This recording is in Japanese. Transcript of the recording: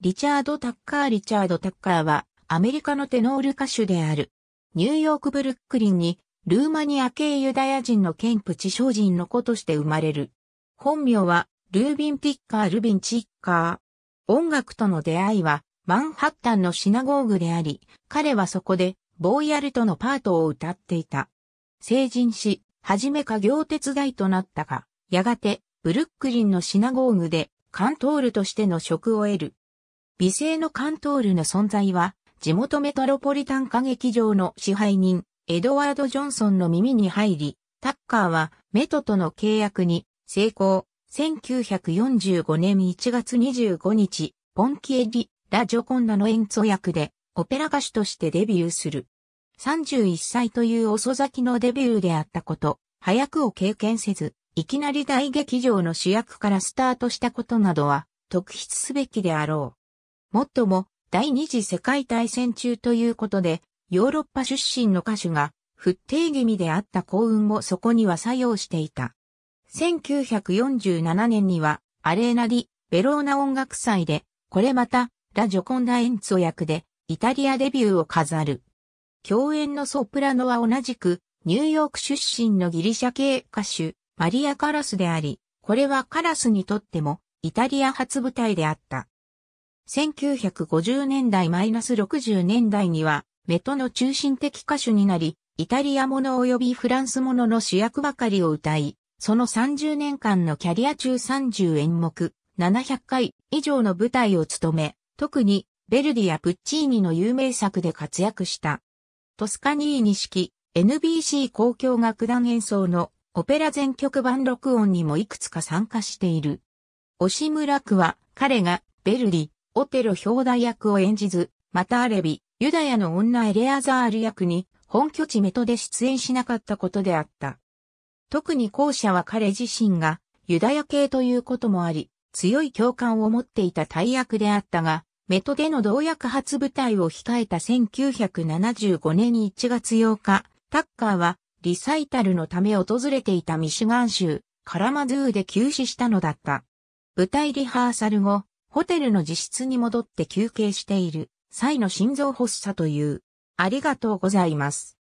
リチャード・タッカー・リチャード・タッカーは、アメリカのテノール歌手である。ニューヨーク・ブルックリンに、ルーマニア系ユダヤ人のケンプ地小人の子として生まれる。本名は、ルービン・ピッカー・ルビン・チッカー。音楽との出会いは、マンハッタンのシナゴーグであり、彼はそこで、ボーイアルトのパートを歌っていた。成人し、はじめ家業手伝いとなったが、やがて、ブルックリンのシナゴーグで、カントールとしての職を得る。美声のカントールの存在は、地元メトロポリタン歌劇場の支配人、エドワード・ジョンソンの耳に入り、タッカーはメトとの契約に成功。1945年1月25日、ポンキエリ・ラ・ジョコンダの演奏役で、オペラ歌手としてデビューする。31歳という遅咲きのデビューであったこと、早くを経験せず、いきなり大劇場の主役からスタートしたことなどは、特筆すべきであろう。もっとも、第二次世界大戦中ということで、ヨーロッパ出身の歌手が、不定気味であった幸運もそこには作用していた。1947年には、アレーナディ・ベローナ音楽祭で、これまた、ラ・ジョコンダ・エンツォ役で、イタリアデビューを飾る。共演のソプラノは同じく、ニューヨーク出身のギリシャ系歌手、マリア・カラスであり、これはカラスにとっても、イタリア初舞台であった。1950年代 -60 年代には、メトの中心的歌手になり、イタリアもの及びフランスものの主役ばかりを歌い、その30年間のキャリア中30演目、700回以上の舞台を務め、特に、ベルディやプッチーニの有名作で活躍した。トスカニーニ式 NBC 公共楽団演奏のオペラ全曲版録音にもいくつか参加している。押村区は彼がベルディ、オテロ表題役を演じず、またアレビ、ユダヤの女エレアザール役に、本拠地メトで出演しなかったことであった。特に後者は彼自身が、ユダヤ系ということもあり、強い共感を持っていた大役であったが、メトでの同役初舞台を控えた1975年1月8日、タッカーはリサイタルのため訪れていたミシガン州カラマズーで急死したのだった。舞台リハーサル後、ホテルの自室に戻って休憩している際の心臓発作という。ありがとうございます。